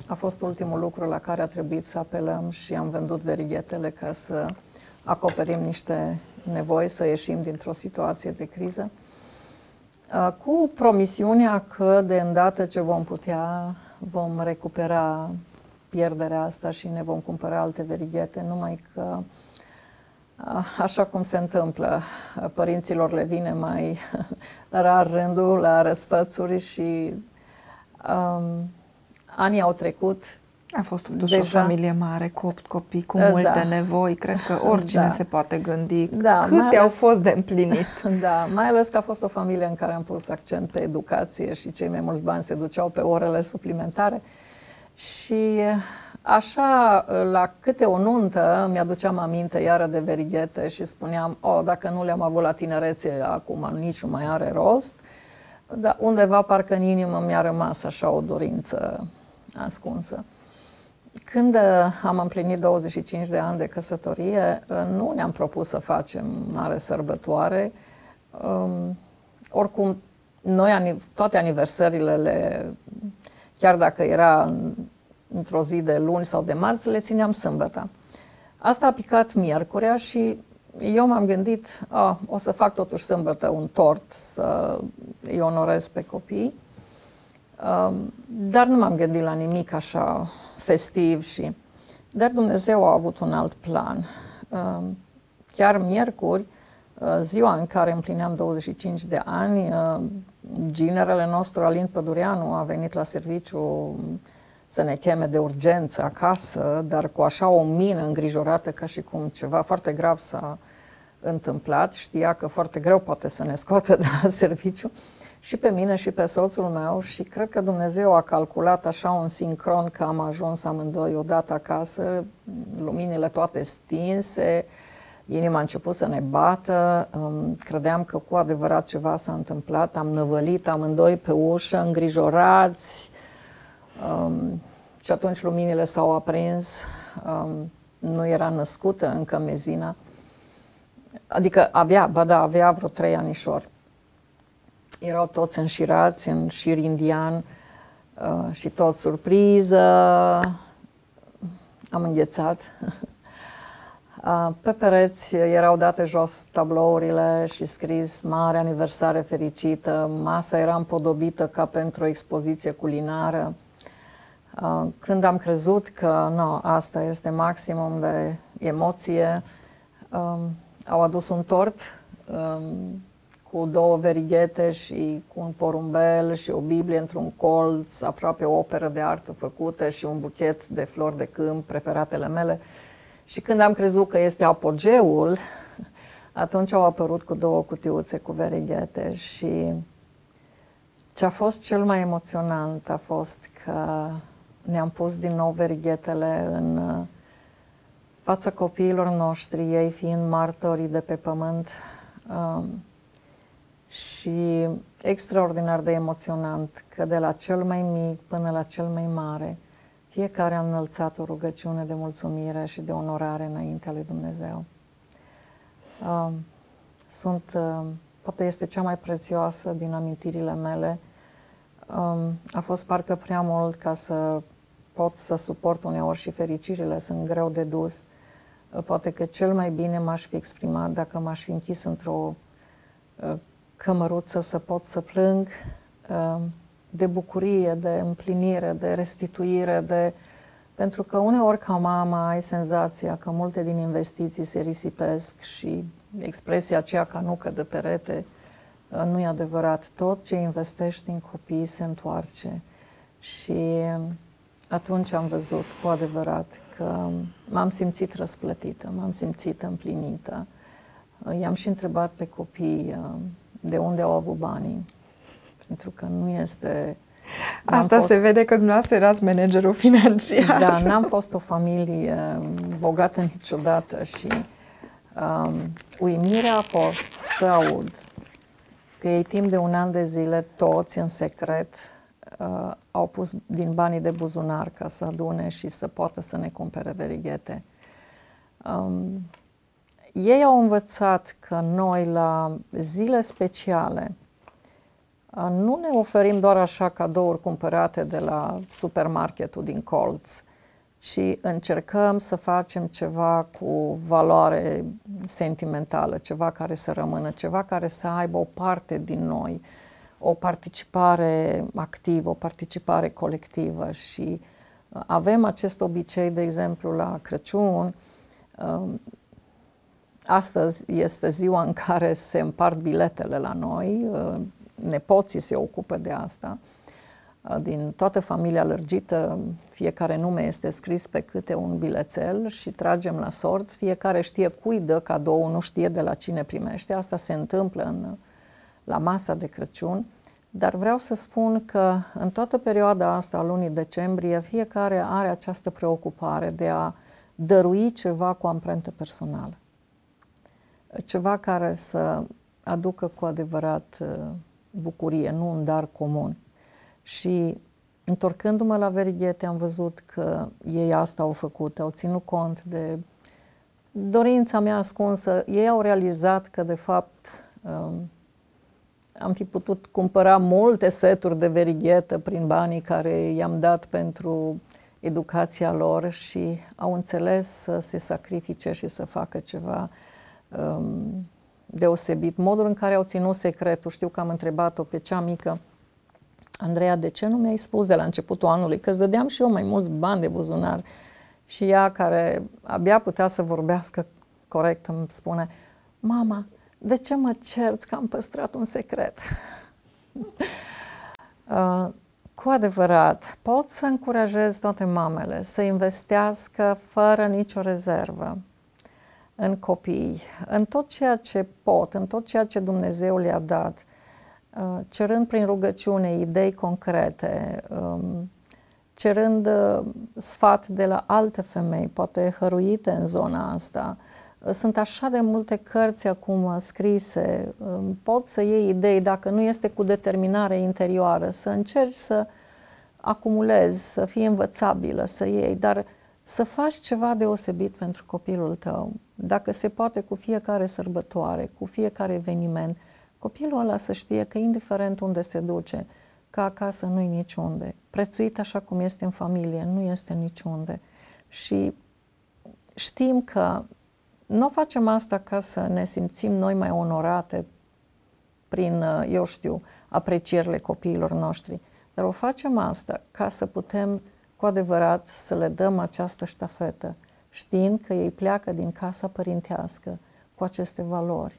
a fost ultimul lucru la care a trebuit să apelăm și am vândut verighetele ca să acoperim niște nevoi, să ieșim dintr-o situație de criză, uh, cu promisiunea că de îndată ce vom putea, vom recupera pierderea asta și ne vom cumpăra alte verighete, numai că uh, Așa cum se întâmplă, părinților le vine mai rar rândul la răsfățuri și um, anii au trecut. A fost totuși deja... o familie mare, cu opt copii, cu multe da. nevoi. Cred că oricine da. se poate gândi da, câte ales... au fost de împlinit. Da, mai ales că a fost o familie în care am pus accent pe educație și cei mai mulți bani se duceau pe orele suplimentare. Și Așa, la câte o nuntă, mi-aduceam aminte iară de verighete și spuneam, o, oh, dacă nu le-am avut la tinerețe, acum nici nu mai are rost, dar undeva parcă în inimă mi-a rămas așa o dorință ascunsă. Când uh, am împlinit 25 de ani de căsătorie, uh, nu ne-am propus să facem mare sărbătoare. Um, oricum, noi toate aniversările, chiar dacă era într-o zi de luni sau de marți, le țineam sâmbătă. Asta a picat miercurea și eu m-am gândit, a, ah, o să fac totuși sâmbătă un tort să îi onorez pe copii, um, dar nu m-am gândit la nimic așa festiv și... Dar Dumnezeu a avut un alt plan. Um, chiar miercuri, uh, ziua în care împlineam 25 de ani, uh, ginerele nostru, Alin Pădureanu, a venit la serviciu să ne cheme de urgență acasă, dar cu așa o mină îngrijorată ca și cum ceva foarte grav s-a întâmplat. Știa că foarte greu poate să ne scoată de la serviciu și pe mine și pe soțul meu și cred că Dumnezeu a calculat așa un sincron că am ajuns amândoi odată acasă, luminile toate stinse, inima a început să ne bată, credeam că cu adevărat ceva s-a întâmplat, am năvălit amândoi pe ușă, îngrijorați, Um, și atunci luminile s-au aprins, um, nu era născută încă mezina, adică avea, ba da, avea vreo trei anișori. Erau toți înșirați în șir indian uh, și tot surpriză, am înghețat. Uh, pe pereți erau date jos tablourile și scris mare aniversare fericită, masa era împodobită ca pentru o expoziție culinară. Uh, când am crezut că no, asta este maximum de emoție, um, au adus un tort um, cu două verighete și cu un porumbel și o Biblie într-un colț, aproape o operă de artă făcută și un buchet de flori de câmp, preferatele mele. Și când am crezut că este apogeul, atunci au apărut cu două cutiuțe cu verighete și ce a fost cel mai emoționant a fost că ne-am pus din nou verighetele în uh, fața copiilor noștri, ei fiind martorii de pe pământ um, și extraordinar de emoționant că de la cel mai mic până la cel mai mare, fiecare a înălțat o rugăciune de mulțumire și de onorare înaintea lui Dumnezeu. Um, sunt, um, poate este cea mai prețioasă din amintirile mele. A fost parcă prea mult ca să pot să suport uneori și fericirile sunt greu de dus. Poate că cel mai bine m-aș fi exprimat dacă m-aș fi închis într-o uh, cămăruță să pot să plâng uh, de bucurie, de împlinire, de restituire, de... Pentru că uneori ca mama ai senzația că multe din investiții se risipesc și expresia aceea ca nucă de perete uh, nu e adevărat. Tot ce investești în copii se întoarce. Și atunci am văzut cu adevărat că m-am simțit răsplătită, m-am simțit împlinită. I-am și întrebat pe copii uh, de unde au avut banii, pentru că nu este... Asta fost... se vede că dumneavoastră erați managerul financiar. Da, n-am fost o familie uh, bogată niciodată și um, uimirea a fost să aud că ei timp de un an de zile toți în secret uh, au pus din banii de buzunar ca să adune și să poată să ne cumpere verighete. Um, ei au învățat că noi la zile speciale uh, nu ne oferim doar așa cadouri cumpărate de la supermarketul din colț, ci încercăm să facem ceva cu valoare sentimentală, ceva care să rămână, ceva care să aibă o parte din noi, uh, o participare activă, o participare colectivă și uh, avem acest obicei, de exemplu, la Crăciun. Um, astăzi este ziua în care se împart biletele la noi, uh, nepoții se ocupă de asta. Uh, din toată familia lărgită, fiecare nume este scris pe câte un bilețel și tragem la sorți, fiecare știe cui dă cadou, nu știe de la cine primește. Asta se întâmplă în la masa de Crăciun, dar vreau să spun că în toată perioada asta a lunii decembrie, fiecare are această preocupare de a dărui ceva cu amprentă personală. Ceva care să aducă cu adevărat uh, bucurie, nu un dar comun. Și întorcându-mă la verighete, am văzut că ei asta au făcut, au ținut cont de dorința mea ascunsă. Ei au realizat că, de fapt, um, am fi putut cumpăra multe seturi de verighetă prin banii care i-am dat pentru educația lor și au înțeles să se sacrifice și să facă ceva um, deosebit. Modul în care au ținut secretul, știu că am întrebat-o pe cea mică, Andreea, de ce nu mi-ai spus de la începutul anului? Că îți dădeam și eu mai mulți bani de buzunar. Și ea, care abia putea să vorbească corect, îmi spune, mama, de ce mă cerți că am păstrat un secret? uh, cu adevărat, pot să încurajez toate mamele să investească fără nicio rezervă în copii, în tot ceea ce pot, în tot ceea ce Dumnezeu le-a dat, uh, cerând prin rugăciune idei concrete, um, cerând uh, sfat de la alte femei, poate hăruite în zona asta, sunt așa de multe cărți acum scrise, pot să iei idei dacă nu este cu determinare interioară, să încerci să acumulezi, să fii învățabilă, să iei, dar să faci ceva deosebit pentru copilul tău. Dacă se poate cu fiecare sărbătoare, cu fiecare eveniment, copilul ăla să știe că indiferent unde se duce, că acasă nu-i niciunde. Prețuit așa cum este în familie, nu este niciunde. Și știm că nu facem asta ca să ne simțim noi mai onorate prin, eu știu, aprecierile copiilor noștri, dar o facem asta ca să putem cu adevărat să le dăm această ștafetă, știind că ei pleacă din casa părintească cu aceste valori.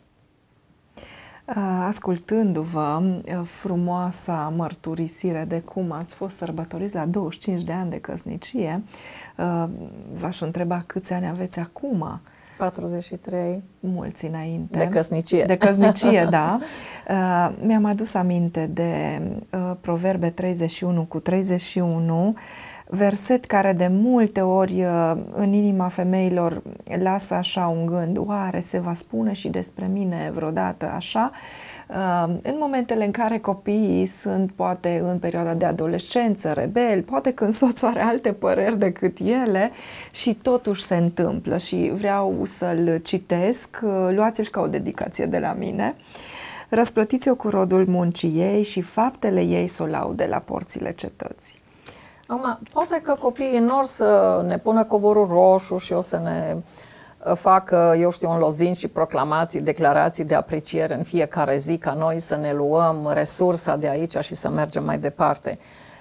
Ascultându-vă frumoasa mărturisire de cum ați fost sărbătoriți la 25 de ani de căsnicie, v-aș întreba câți ani aveți acum? 43. Mulți înainte. De căsnicie. De căsnicie, da. Uh, mi-am adus aminte de uh, Proverbe 31 cu 31, verset care de multe ori uh, în inima femeilor lasă așa un gând, oare se va spune și despre mine vreodată așa? Uh, în momentele în care copiii sunt poate în perioada de adolescență, rebeli, poate când soțul are alte păreri decât ele și totuși se întâmplă și vreau să-l citesc, uh, luați-și ca o dedicație de la mine. Răsplătiți-o cu rodul muncii ei și faptele ei să o laude la porțile cetății. Acum, poate că copiii nor să ne pună covorul roșu și o să ne uh, fac, uh, eu știu, un lozin și proclamații, declarații de apreciere în fiecare zi ca noi să ne luăm resursa de aici și să mergem mai departe.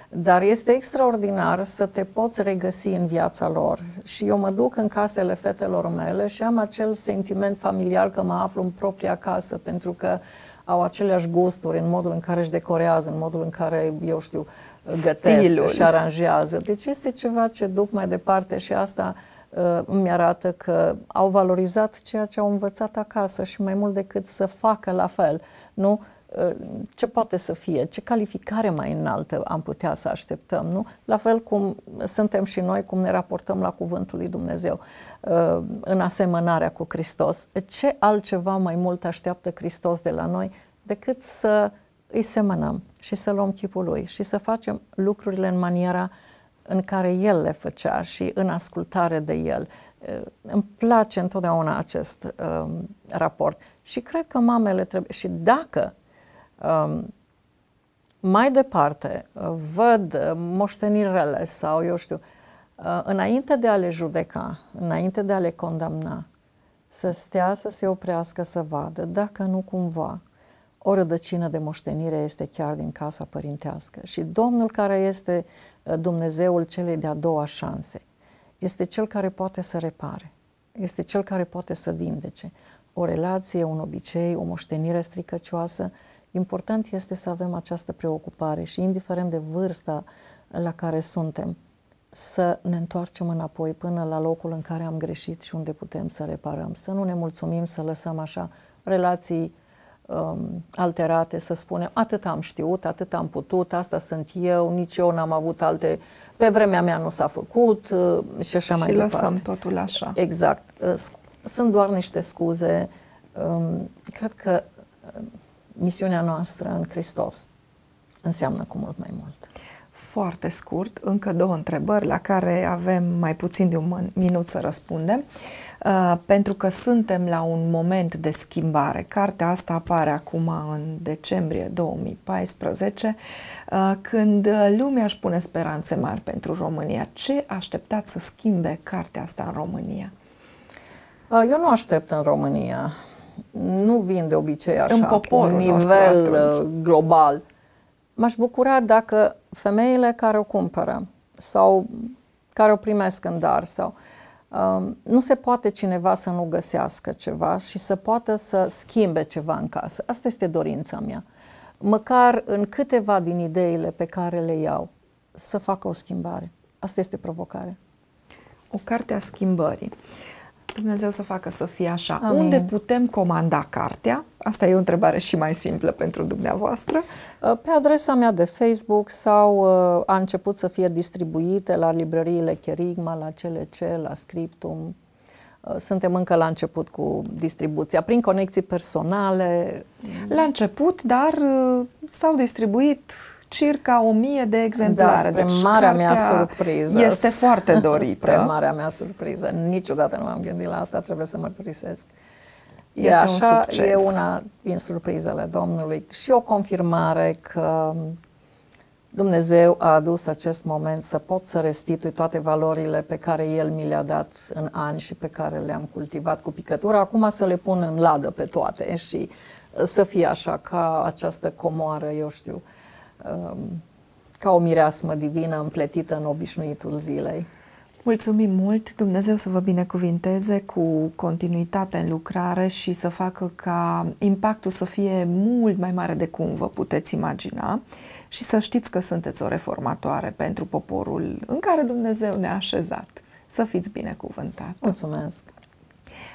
Dar este extraordinar să te poți regăsi în viața lor. Și eu mă duc în casele fetelor mele și am acel sentiment familial că mă aflu în propria casă, pentru că au aceleași gusturi în modul în care își decorează, în modul în care, eu știu, gătesc Stilul. și aranjează. Deci este ceva ce duc mai departe și asta uh, Uh, îmi arată că au valorizat ceea ce au învățat acasă și mai mult decât să facă la fel, nu? Uh, ce poate să fie, ce calificare mai înaltă am putea să așteptăm, nu? La fel cum suntem și noi, cum ne raportăm la Cuvântul lui Dumnezeu uh, în asemănarea cu Hristos. Ce altceva mai mult așteaptă Hristos de la noi decât să îi semănăm și să luăm chipul lui și să facem lucrurile în maniera uh, în care el le făcea și în ascultare de el. Eh, îmi place întotdeauna acest um, raport și cred că mamele trebuie. Și dacă um, mai departe eh, văd eh, moștenirele sau eu știu, uh, înainte de a le judeca, înainte de a le condamna, să stea, să se oprească, să vadă, dacă nu cumva o rădăcină de moștenire este chiar din casa părintească. Și Domnul care este Dumnezeul celei de-a doua șanse. Este cel care poate să repare, este cel care poate să vindece. O relație, un obicei, o moștenire stricăcioasă, important este să avem această preocupare și indiferent de vârsta la care suntem, să ne întoarcem înapoi până la locul în care am greșit și unde putem să reparăm, să nu ne mulțumim să lăsăm așa relații Um, alterate, să spunem, atât am știut, atât am putut, asta sunt eu, nici eu n-am avut alte, pe vremea mea nu s-a făcut uh, și așa și mai departe. Și lăsăm totul așa. Exact. Uh, sunt doar niște scuze. Um, cred că uh, misiunea noastră în Hristos înseamnă cu mult mai mult. Foarte scurt, încă două întrebări la care avem mai puțin de un minut să răspundem. Uh, Uh, pentru că suntem la un moment de schimbare. Cartea asta apare acum în decembrie 2014, uh, când uh, lumea își pune speranțe mari pentru România. Ce așteptați să schimbe cartea asta în România? Eu nu aștept în România. Nu vin de obicei așa, în un nivel global. M-aș bucura dacă femeile care o cumpără sau care o primesc în dar sau uh, Um, nu se poate cineva să nu găsească ceva și să poată să schimbe ceva în casă. Asta este dorința mea. Măcar în câteva din ideile pe care le iau să facă o schimbare. Asta este provocare. O carte a schimbării. Dumnezeu să facă să fie așa. Amin. Unde putem comanda cartea? Asta e o întrebare și mai simplă pentru dumneavoastră. Uh, pe adresa mea de Facebook sau uh, a început să fie distribuite la librăriile Cherigma, la CLC, la Scriptum. Uh, suntem încă la început cu distribuția, prin conexii personale. La început, dar s-au distribuit circa o mie de exemplare. Da, spre deci marea mea surpriză. Este foarte dorită. spre marea mea surpriză. Niciodată nu m-am gândit la asta, trebuie să mărturisesc. Uh, este e așa, un succes. e una din surprizele Domnului și o confirmare că Dumnezeu a adus acest moment să pot să restitui toate valorile pe care El mi le-a dat în ani și pe care le-am cultivat cu picătura. acum să le pun în ladă pe toate și să fie așa ca această comoară, eu știu, um, ca o mireasmă divină împletită în obișnuitul zilei. Mulțumim mult! Dumnezeu să vă binecuvinteze cu continuitate în lucrare și să facă ca impactul să fie mult mai mare de cum vă puteți imagina și să știți că sunteți o reformatoare pentru poporul în care Dumnezeu ne-a așezat. Să fiți binecuvântat! Mulțumesc!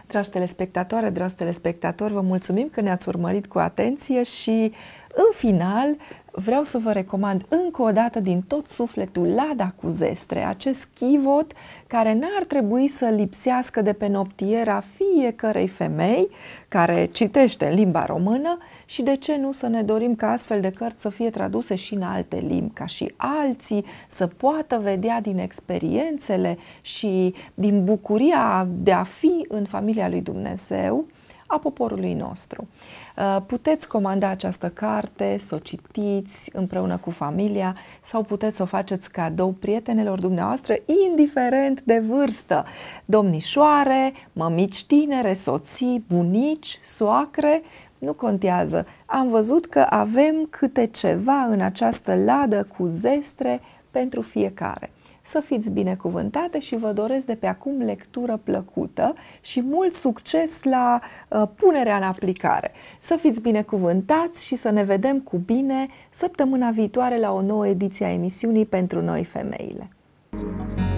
Dragi telespectatoare, dragi telespectatori, vă mulțumim că ne-ați urmărit cu atenție și, în final, vreau să vă recomand încă o dată din tot sufletul Lada cu zestre, acest chivot care n-ar trebui să lipsească de pe noptiera fiecărei femei care citește în limba română și de ce nu să ne dorim ca astfel de cărți să fie traduse și în alte limbi, ca și alții să poată vedea din experiențele și din bucuria de a fi în familia lui Dumnezeu a poporului nostru. Uh, puteți comanda această carte, să o citiți împreună cu familia sau puteți să o faceți cadou prietenelor dumneavoastră, indiferent de vârstă. Domnișoare, mămici tinere, soții, bunici, soacre, nu contează. Am văzut că avem câte ceva în această ladă cu zestre pentru fiecare. Să fiți binecuvântate și vă doresc de pe acum lectură plăcută și mult succes la uh, punerea în aplicare. Să fiți binecuvântați și să ne vedem cu bine săptămâna viitoare la o nouă ediție a emisiunii pentru noi femeile. Thank you.